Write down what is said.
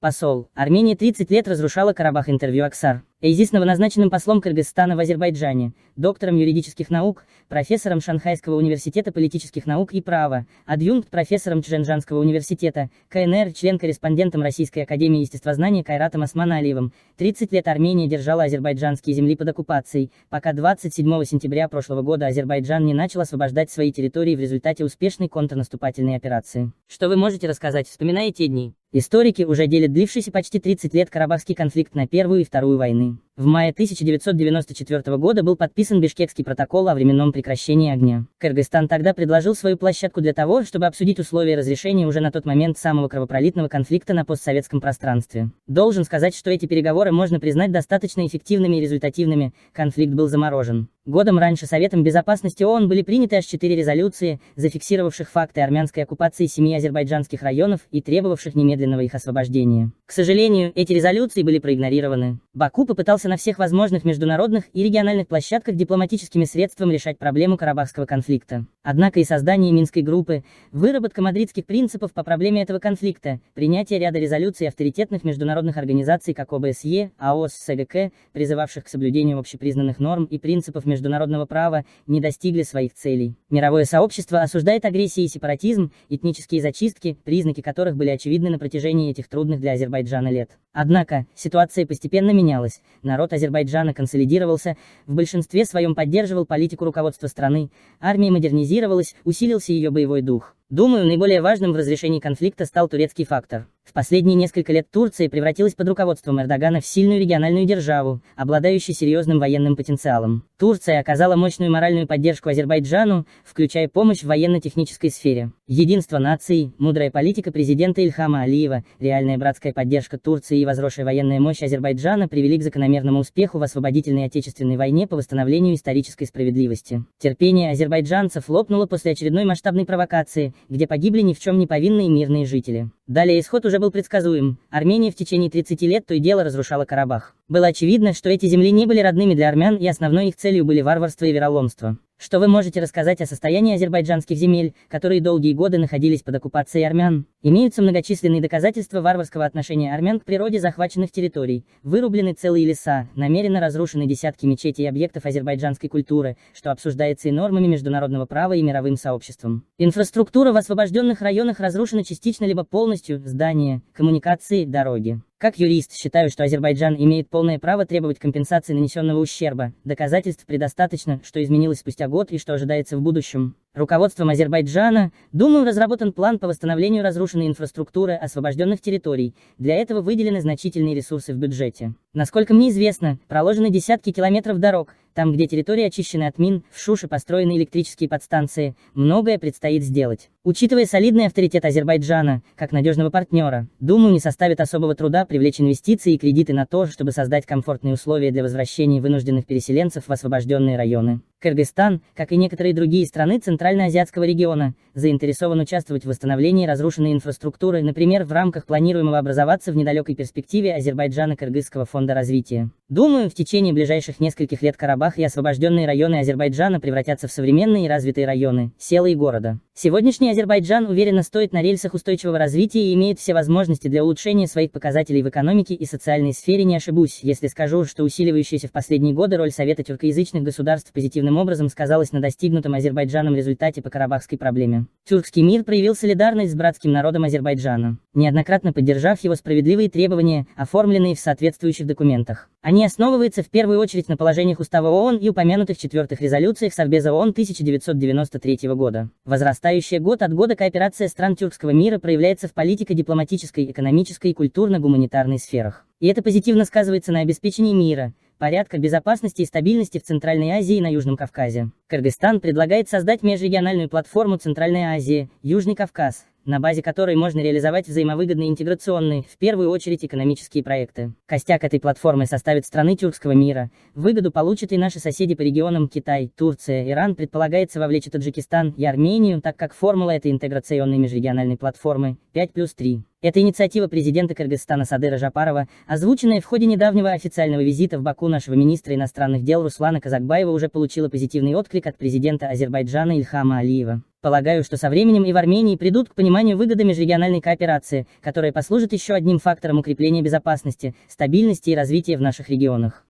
Посол. Армения 30 лет разрушала Карабах. Интервью Аксар. Эйзис новоназначенным послом Кыргызстана в Азербайджане, доктором юридических наук, профессором Шанхайского университета политических наук и права, адъюнкт профессором Чженжанского университета, КНР, член-корреспондентом Российской академии естествознания Кайратом Османалиевым. 30 лет Армения держала азербайджанские земли под оккупацией, пока 27 сентября прошлого года Азербайджан не начал освобождать свои территории в результате успешной контрнаступательной операции. Что вы можете рассказать, вспоминая те дни? Историки уже делят длившийся почти 30 лет Карабахский конфликт на Первую и Вторую войны. В мае 1994 года был подписан Бишкекский протокол о временном прекращении огня. Кыргызстан тогда предложил свою площадку для того, чтобы обсудить условия разрешения уже на тот момент самого кровопролитного конфликта на постсоветском пространстве. Должен сказать, что эти переговоры можно признать достаточно эффективными и результативными, конфликт был заморожен. Годом раньше Советом Безопасности ООН были приняты аж четыре резолюции, зафиксировавших факты армянской оккупации семи азербайджанских районов и требовавших немедленного их освобождения. К сожалению, эти резолюции были проигнорированы. Баку попытался пытался на всех возможных международных и региональных площадках дипломатическими средствами решать проблему Карабахского конфликта. Однако и создание Минской группы, выработка мадридских принципов по проблеме этого конфликта, принятие ряда резолюций авторитетных международных организаций, как ОБСЕ, АОС, СГК, призывавших к соблюдению общепризнанных норм и принципов международного права, не достигли своих целей. Мировое сообщество осуждает агрессии и сепаратизм, этнические зачистки, признаки которых были очевидны на протяжении этих трудных для Азербайджана лет. Однако, ситуация постепенно менялась народ Азербайджана консолидировался, в большинстве своем поддерживал политику руководства страны, армия модернизировалась, усилился ее боевой дух. Думаю, наиболее важным в разрешении конфликта стал турецкий фактор. В последние несколько лет Турция превратилась под руководством Эрдогана в сильную региональную державу, обладающую серьезным военным потенциалом. Турция оказала мощную моральную поддержку Азербайджану, включая помощь в военно-технической сфере. Единство наций, мудрая политика президента Ильхама Алиева, реальная братская поддержка Турции и возросшая военная мощь Азербайджана привели к закономерному успеху в освободительной отечественной войне по восстановлению исторической справедливости. Терпение азербайджанцев лопнуло после очередной масштабной провокации, где погибли ни в чем не повинные мирные жители. Далее исход уже был предсказуем. Армения в течение 30 лет то и дело разрушала Карабах. Было очевидно, что эти земли не были родными для армян, и основной их целью были варварство и вероломство. Что вы можете рассказать о состоянии азербайджанских земель, которые долгие годы находились под оккупацией армян? Имеются многочисленные доказательства варварского отношения армян к природе захваченных территорий, вырублены целые леса, намеренно разрушены десятки мечетей и объектов азербайджанской культуры, что обсуждается и нормами международного права и мировым сообществом. Инфраструктура в освобожденных районах разрушена частично либо полностью полностью здания, коммуникации, дороги. Как юрист, считаю, что Азербайджан имеет полное право требовать компенсации нанесенного ущерба. Доказательств предостаточно, что изменилось спустя год и что ожидается в будущем. Руководством Азербайджана думаю, разработан план по восстановлению разрушенной инфраструктуры освобожденных территорий, для этого выделены значительные ресурсы в бюджете. Насколько мне известно, проложены десятки километров дорог, там где территории очищены от мин, в Шуше построены электрические подстанции, многое предстоит сделать. Учитывая солидный авторитет Азербайджана, как надежного партнера, думаю, не составит особого труда привлечь инвестиции и кредиты на то, чтобы создать комфортные условия для возвращения вынужденных переселенцев в освобожденные районы. Кыргызстан, как и некоторые другие страны Центральноазиатского региона, заинтересован участвовать в восстановлении разрушенной инфраструктуры, например, в рамках планируемого образоваться в недалекой перспективе Азербайджана Кыргызского фонда развития. Думаю, в течение ближайших нескольких лет Карабах и освобожденные районы Азербайджана превратятся в современные и развитые районы, села и города. Сегодняшний Азербайджан уверенно стоит на рельсах устойчивого развития и имеет все возможности для улучшения своих показателей в экономике и социальной сфере, не ошибусь, если скажу, что усиливающаяся в последние годы роль Совета тюркоязычных государств позитивным образом сказалась на достигнутом Азербайджаном результате по карабахской проблеме. Тюркский мир проявил солидарность с братским народом Азербайджана неоднократно поддержав его справедливые требования, оформленные в соответствующих документах. Они основываются в первую очередь на положениях Устава ООН и упомянутых четвертых резолюциях Совбеза ООН 1993 года. Возрастающая год от года кооперация стран тюркского мира проявляется в политико-дипломатической, экономической и культурно-гуманитарной сферах. И это позитивно сказывается на обеспечении мира, порядка, безопасности и стабильности в Центральной Азии и на Южном Кавказе. Кыргызстан предлагает создать межрегиональную платформу Центральной Азии, Южный Кавказ, на базе которой можно реализовать взаимовыгодные интеграционные, в первую очередь экономические проекты. Костяк этой платформы составит страны тюркского мира. Выгоду получат и наши соседи по регионам Китай, Турция, Иран предполагается вовлечь и Таджикистан и Армению, так как формула этой интеграционной межрегиональной платформы 5 плюс 3. Это инициатива президента Кыргызстана Садыра Жапарова, озвученная в ходе недавнего официального визита в Баку нашего министра иностранных дел Руслана Казакбаева уже получила позитивный отклик отклик от президента Азербайджана Ильхама Алиева. Полагаю, что со временем и в Армении придут к пониманию выгоды межрегиональной кооперации, которая послужит еще одним фактором укрепления безопасности, стабильности и развития в наших регионах.